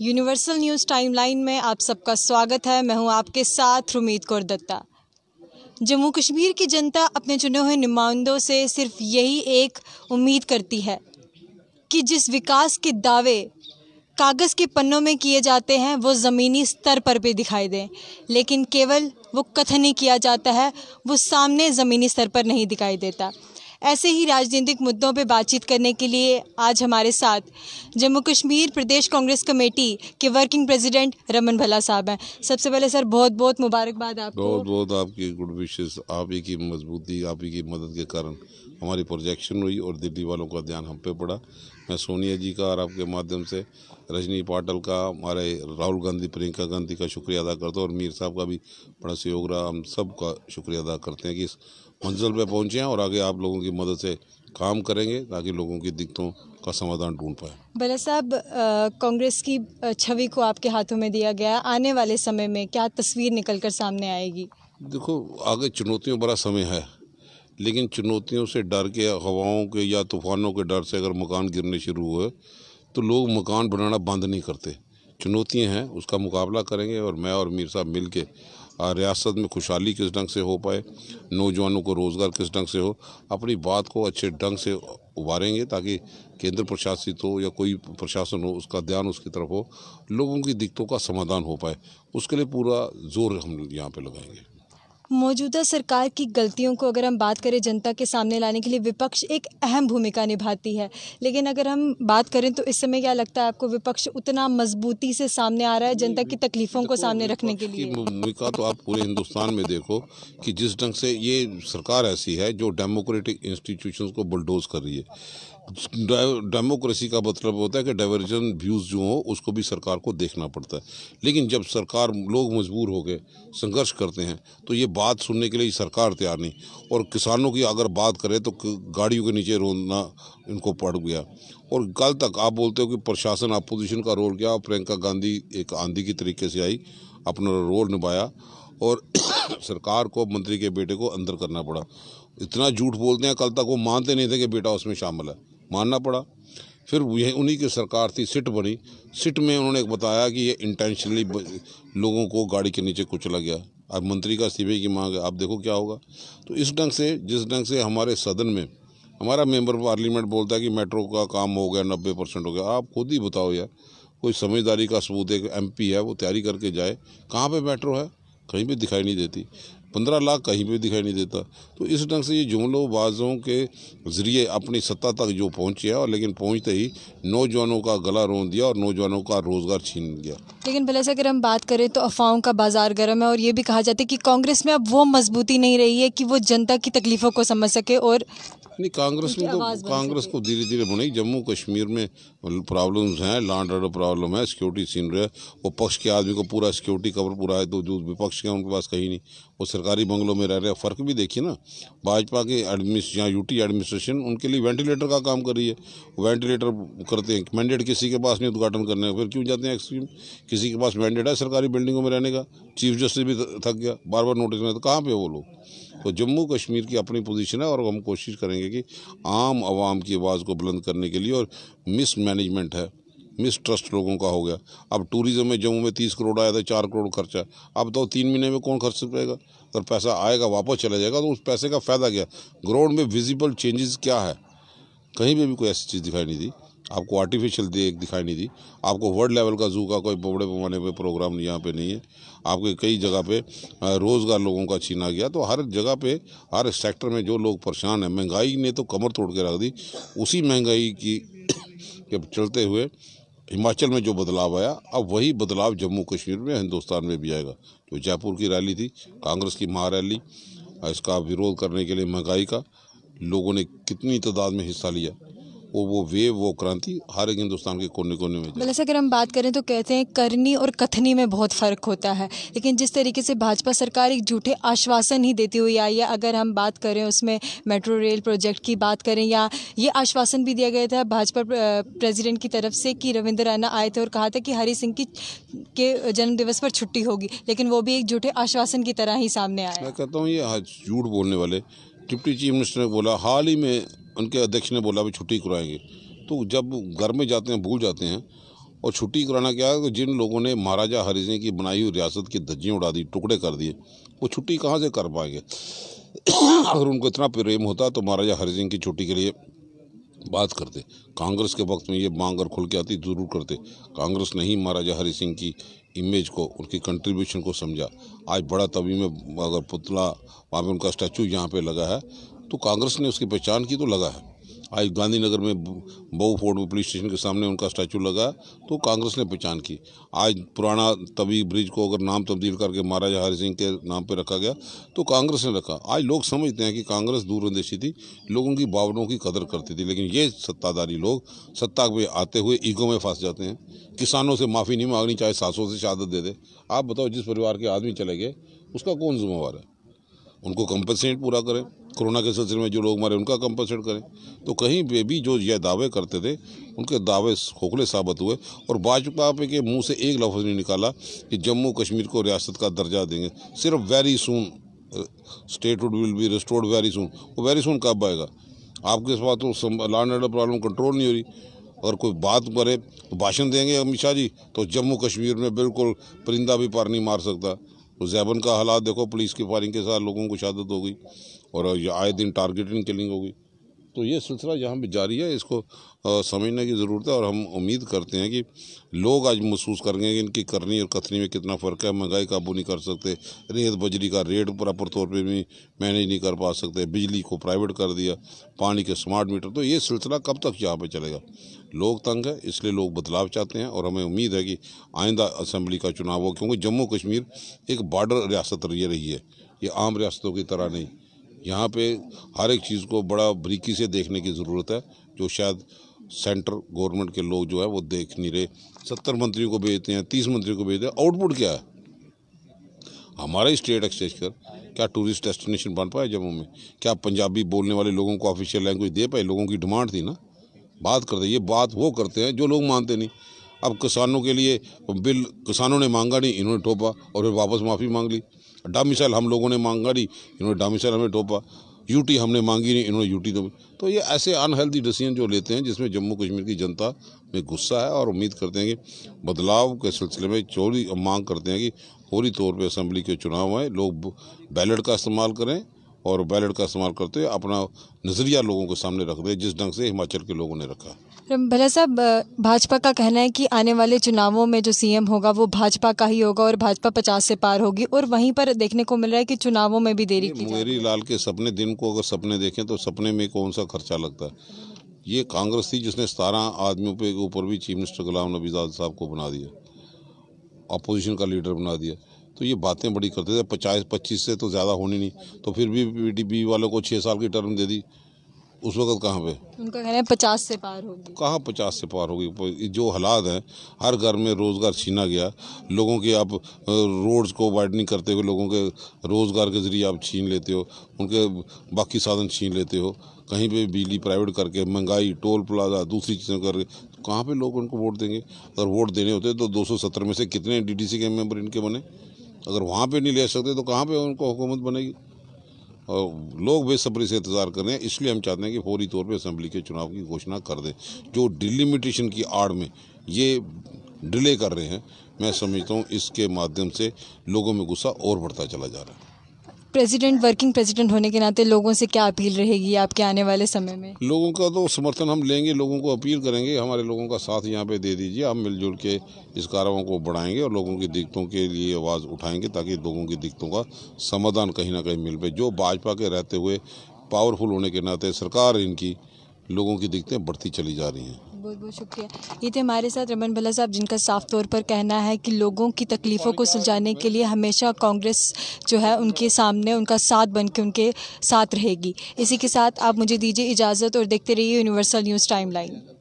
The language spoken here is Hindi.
यूनिवर्सल न्यूज़ टाइमलाइन में आप सबका स्वागत है मैं हूं आपके साथ रुमीत कौर दत्ता जम्मू कश्मीर की जनता अपने चुने हुए नुमाइंदों से सिर्फ यही एक उम्मीद करती है कि जिस विकास के दावे कागज़ के पन्नों में किए जाते हैं वो ज़मीनी स्तर पर भी दिखाई दें लेकिन केवल वो कथन ही किया जाता है वो सामने ज़मीनी स्तर पर नहीं दिखाई देता ऐसे ही राजनीतिक मुद्दों पर बातचीत करने के लिए आज हमारे साथ जम्मू कश्मीर प्रदेश कांग्रेस कमेटी के वर्किंग प्रेसिडेंट रमन भला साहब हैं सबसे पहले सर बहुत बहुत मुबारकबाद आप बहुत बहुत आपकी गुड विशेष आप ही की मजबूती आप ही की मदद के कारण हमारी प्रोजेक्शन हुई और दिल्ली वालों का ध्यान हम पे पड़ा मैं सोनिया जी का और आपके माध्यम से रजनी पाटल का हमारे राहुल गांधी प्रियंका गांधी का शुक्रिया अदा करता हूँ और मीर साहब का भी बड़ा सहयोग रहा हम सब का शुक्रिया अदा करते हैं कि इस मंजिल पर पहुँचे हैं और आगे आप लोगों की मदद से काम करेंगे ताकि लोगों की दिक्कतों का समाधान ढूंढ पाए बला साहब कांग्रेस की छवि को आपके हाथों में दिया गया आने वाले समय में क्या तस्वीर निकल कर सामने आएगी देखो आगे चुनौतियों बड़ा समय है लेकिन चुनौतियों से डर के हवाओं के या तूफ़ानों के डर से अगर मकान गिरने शुरू हुए तो लोग मकान बनाना बंद नहीं करते चुनौतियाँ हैं उसका मुकाबला करेंगे और मैं और मीर साहब मिल के रियासत में खुशहाली किस ढंग से हो पाए नौजवानों को रोज़गार किस ढंग से हो अपनी बात को अच्छे ढंग से उबारेंगे ताकि केंद्र प्रशासित हो या कोई प्रशासन हो उसका ध्यान उसकी तरफ हो लोगों की दिक्कतों का समाधान हो पाए उसके लिए पूरा जोर हम यहाँ पे लगाएंगे मौजूदा सरकार की गलतियों को अगर हम बात करें जनता के सामने लाने के लिए विपक्ष एक अहम भूमिका निभाती है लेकिन अगर हम बात करें तो इस समय क्या लगता है आपको विपक्ष उतना मजबूती से सामने आ रहा है जनता की तकलीफों को सामने रखने के लिए भूमिका तो आप पूरे हिंदुस्तान में देखो कि जिस ढंग से ये सरकार ऐसी है जो डेमोक्रेटिक इंस्टीट्यूशन को बुलडोज कर रही है डेमोक्रेसी का मतलब होता है कि डाइवर्जन व्यूज़ जो हो उसको भी सरकार को देखना पड़ता है लेकिन जब सरकार लोग मजबूर हो गए संघर्ष करते हैं तो ये बात सुनने के लिए सरकार तैयार नहीं और किसानों की अगर बात करें तो गाड़ियों के नीचे रोना इनको पड़ गया और कल तक आप बोलते हो कि प्रशासन अपोजिशन का रोल क्या प्रियंका गांधी एक आंधी की तरीके से आई अपना रोल निभाया और सरकार को मंत्री के बेटे को अंदर करना पड़ा इतना झूठ बोलते हैं कल तक वो मानते नहीं थे कि बेटा उसमें शामिल है मानना पड़ा फिर यही उन्हीं की सरकार थी सिट बनी सिट में उन्होंने बताया कि ये इंटेंशनली लोगों को गाड़ी के नीचे कुचला गया अब मंत्री का सीबीआई की मांग है आप देखो क्या होगा तो इस ढंग से जिस ढंग से हमारे सदन में हमारा मेंबर पार्लियामेंट बोलता है कि मेट्रो का काम हो गया नब्बे परसेंट हो गया आप खुद ही बताओ यार कोई समझदारी का सबूत एक एम है वो तैयारी करके जाए कहाँ पर मेट्रो है कहीं भी दिखाई नहीं देती पंद्रह लाख कहीं भी दिखाई नहीं देता तो इस ढंग से ये जुमलोबाजों के ज़रिए अपनी सत्ता तक जो पहुँचे और लेकिन पहुँचते ही नौजवानों का गला रोन दिया और नौजवानों का रोज़गार छीन गया लेकिन भले से अगर हम बात करें तो अफवाहों का बाज़ार गर्म है और ये भी कहा जाता है कि कांग्रेस में अब वो मजबूती नहीं रही है कि वो जनता की तकलीफ़ों को समझ सके और नहीं कांग्रेस में तो कांग्रेस को धीरे धीरे बनाई जम्मू कश्मीर में प्रॉब्लम्स हैं लैंड ऑर्डर प्रॉब्लम है सिक्योरिटी सीन रहे वो पक्ष के आदमी को पूरा सिक्योरिटी कवर पूरा है तो जो विपक्ष के उनके पास कहीं नहीं वो सरकारी बंगलों में रह रहे हैं फ़र्क भी देखिए ना भाजपा के एडमिनिस्ट या यूटी एडमिनिस्ट्रेशन उनके लिए वेंटिलेटर का काम कर रही है वेंटिलेटर करते हैं मैंडेट किसी के पास नहीं उद्घाटन करने फिर क्यों जाते हैं एक्सट्रीम किसी के पास मैंडेट है सरकारी बिल्डिंगों में रहने का चीफ जस्टिस भी थक गया बार बार नोटिस में तो कहाँ पर वो लोग तो जम्मू कश्मीर की अपनी पोजीशन है और हम कोशिश करेंगे कि आम आवाम की आवाज़ को बुलंद करने के लिए और मिस मैनेजमेंट है मिस ट्रस्ट लोगों का हो गया अब टूरिज़्म में जम्मू में तीस करोड़ आया था चार करोड़ खर्चा अब तो तीन महीने में कौन खर्च पाएगा अगर पैसा आएगा वापस चला जाएगा तो उस पैसे का फ़ायदा क्या ग्राउंड में विजिबल चेंजेस क्या है कहीं पर भी कोई ऐसी चीज़ दिखाई नहीं दी आपको आर्टिफिशियल देख दिखाई नहीं दी आपको वर्ल्ड लेवल का जू का कोई बड़े पैमाने पे प्रोग्राम यहाँ पे नहीं है आपके कई जगह पे रोज़गार लोगों का छीना गया तो हर जगह पे हर सेक्टर में जो लोग परेशान हैं महंगाई ने तो कमर तोड़ के रख दी उसी महंगाई की के चलते हुए हिमाचल में जो बदलाव आया अब वही बदलाव जम्मू कश्मीर में हिंदुस्तान में भी आएगा जो जयपुर की रैली थी कांग्रेस की महारैली इसका विरोध करने के लिए महंगाई का लोगों ने कितनी तादाद में हिस्सा लिया और वो वेव वो क्रांति हर एक हिंदुस्तान के कोने कोने में मतलब जैसे अगर हम बात करें तो कहते हैं करनी और कथनी में बहुत फ़र्क होता है लेकिन जिस तरीके से भाजपा सरकार एक झूठे आश्वासन ही देती हुई आई है अगर हम बात करें उसमें मेट्रो रेल प्रोजेक्ट की बात करें या ये आश्वासन भी दिया गया था भाजपा प्रेसिडेंट की तरफ से कि रविंद्र राणा आए थे और कहा था कि हरी सिंह की के जन्मदिवस पर छुट्टी होगी लेकिन वो भी एक झूठे आश्वासन की तरह ही सामने आया मैं कहता हूँ ये झूठ बोलने वाले डिप्टी चीफ मिनिस्टर ने बोला हाल ही में उनके अध्यक्ष ने बोला भी छुट्टी कराएंगे तो जब घर में जाते हैं भूल जाते हैं और छुट्टी कराना क्या है तो जिन लोगों ने महाराजा हरि सिंह की बनाई हुई रियासत की धज्जियाँ उड़ा दी टुकड़े कर दिए वो छुट्टी कहाँ से कर पाएंगे अगर उनको इतना प्रेम होता तो महाराजा हरि सिंह की छुट्टी के लिए बात करते कांग्रेस के वक्त में ये मांग अगर खुल के आती ज़रूर करते कांग्रेस ने ही महाराजा हरि सिंह की इमेज को उनकी कंट्रीब्यूशन को समझा आज बड़ा तभी में अगर पुतला वहाँ पर उनका स्टैचू यहाँ पे लगा है तो कांग्रेस ने उसकी पहचान की तो लगा है आज गांधीनगर में बहु फोर्ट में पुलिस स्टेशन के सामने उनका स्टैचू लगा तो कांग्रेस ने पहचान की आज पुराना तभी ब्रिज को अगर नाम तब्दील करके महाराजा हरि सिंह के नाम पर रखा गया तो कांग्रेस ने रखा आज लोग समझते हैं कि कांग्रेस दूरंदेशी थी लोगों की भावनाओं की कदर करती थी लेकिन ये सत्ताधारी लोग सत्ता में आते हुए ईगो में फंस जाते हैं किसानों से माफ़ी नहीं मांगनी चाहे सासों से शहादत दे दे आप बताओ जिस परिवार के आदमी चले गए उसका कौन जिम्मेवार है उनको कंपनसेट पूरा करें कोरोना के सिलसिले में जो लोग मरे उनका कंपनसेट करें तो कहीं पे भी जो यह दावे करते थे उनके दावे खोखले साबित हुए और भाजपा पे के मुंह से एक लफ्ज़ नहीं निकाला कि जम्मू कश्मीर को रियासत का दर्जा देंगे सिर्फ very state would will be restored very soon वो वेरी सुन कब आएगा आपके इस बात तो लॉ एंड प्रॉब्लम कंट्रोल नहीं हो रही अगर कोई बात करे भाषण देंगे अमित शाह जी तो जम्मू कश्मीर में बिल्कुल परिंदा भी पार नहीं मार सकता तो जैबन का हालात देखो पुलिस की फायरिंग के साथ लोगों को शहादत हो गई और आए दिन टारगेटिंग किलिंग होगी तो ये सिलसिला यहाँ पर जारी है इसको समझने की ज़रूरत है और हम उम्मीद करते हैं कि लोग आज महसूस करेंगे कि इनकी करनी और कथनी में कितना फ़र्क है महंगाई काबू नहीं कर सकते रेत बजरी का रेट प्रॉपर तौर पे भी मैनेज नहीं कर पा सकते बिजली को प्राइवेट कर दिया पानी के स्मार्ट मीटर तो ये सिलसिला कब तक यहाँ पर चलेगा लोग तंग है इसलिए लोग बदलाव चाहते हैं और हमें उम्मीद है कि आइंदा असम्बली का चुनाव हो क्योंकि जम्मू कश्मीर एक बॉर्डर रियासत रही है ये आम रियासतों की तरह नहीं यहाँ पे हर एक चीज़ को बड़ा बरीकी से देखने की ज़रूरत है जो शायद सेंटर गवर्नमेंट के लोग जो है वो देख नहीं रहे सत्तर मंत्रियों को भेजते हैं तीस मंत्रियों को भेजते हैं आउटपुट क्या है हमारा स्टेट एक्सचेंज कर क्या टूरिस्ट डेस्टिनेशन बन पाया जम्मू में क्या पंजाबी बोलने वाले लोगों को ऑफिशियल लैंग्वेज दे पाए लोगों की डिमांड थी ना बात करते ये बात वो करते हैं जो लोग मानते नहीं अब किसानों के लिए बिल किसानों ने मांगा नहीं इन्होंने ठोपा और फिर वापस माफ़ी मांग ली डामिसाइल हम लोगों ने मांगा नहीं इन्होंने डामिसाइल हमें टोपा यूटी हमने मांगी नहीं इन्होंने यूटी तो तो ये ऐसे अनहेल्दी डिसीजन जो लेते हैं जिसमें जम्मू कश्मीर की जनता में गुस्सा है और उम्मीद करते हैं कि बदलाव के सिलसिले में चोरी मांग करते हैं कि फौरी तौर पर असम्बली के चुनाव आएँ लोग बैलेट का इस्तेमाल करें और बैलेट का इस्तेमाल करते हुए अपना नज़रिया लोगों के सामने रख दे जिस ढंग से हिमाचल के लोगों ने रखा तो भला साहब भाजपा का कहना है कि आने वाले चुनावों में जो सीएम होगा वो भाजपा का ही होगा और भाजपा पचास से पार होगी और वहीं पर देखने को मिल रहा है कि चुनावों में भी देरी की लाल के सपने दिन को अगर सपने देखें तो सपने में कौन सा खर्चा लगता है ये कांग्रेस थी जिसने सतारह आदमियों के ऊपर भी चीफ मिनिस्टर गुलाम नबी आजाद साहब को बना दिया अपोजिशन का लीडर बना दिया तो ये बातें बड़ी करते थे पचास पच्चीस से तो ज़्यादा होनी नहीं तो फिर भी पी वालों को छः साल की टर्म दे दी उस वक्त कहाँ पे उनका कहना है पचास से पार होगी कहाँ पचास से पार होगी जो हालात हैं हर घर में रोज़गार छीना गया लोगों के आप रोड्स को वाइडनिंग करते हुए लोगों के रोज़गार के ज़रिए आप छीन लेते हो उनके बाकी साधन छीन लेते हो कहीं पे बिजली प्राइवेट करके महंगाई टोल प्लाजा दूसरी चीज़ें करके तो कहाँ पे लोग उनको वोट देंगे अगर वोट देने होते तो दो में से कितने डी के मेम्बर इनके बने अगर वहाँ पे नहीं ले सकते तो कहाँ पे उनको हुकूमत बनेगी और लोग बेसब्री से इंतज़ार कर रहे हैं इसलिए हम चाहते हैं कि फौरी तौर पे असम्बली के चुनाव की घोषणा कर दें जो डिलिमिटेशन की आड़ में ये डिले कर रहे हैं मैं समझता हूँ इसके माध्यम से लोगों में गुस्सा और बढ़ता चला जा रहा है प्रेसिडेंट वर्किंग प्रेसिडेंट होने के नाते लोगों से क्या अपील रहेगी आपके आने वाले समय में लोगों का तो समर्थन हम लेंगे लोगों को अपील करेंगे हमारे लोगों का साथ यहाँ पे दे दीजिए आप मिलजुल के इस कार्रवाई को बढ़ाएंगे और लोगों की दिक्कतों के लिए आवाज़ उठाएंगे ताकि लोगों की दिक्कतों का समाधान कहीं ना कहीं मिल पाए जो भाजपा के रहते हुए पावरफुल होने के नाते सरकार इनकी लोगों की दिक्कतें बढ़ती चली जा रही हैं बहुत बहुत शुक्रिया ये थे हमारे साथ रमन भल्ला साहब जिनका साफ तौर पर कहना है कि लोगों की तकलीफ़ों को सुलझाने के लिए हमेशा कांग्रेस जो है उनके सामने उनका साथ बन के उनके साथ रहेगी इसी के साथ आप मुझे दीजिए इजाज़त और देखते रहिए यूनिवर्सल न्यूज़ टाइम लाइन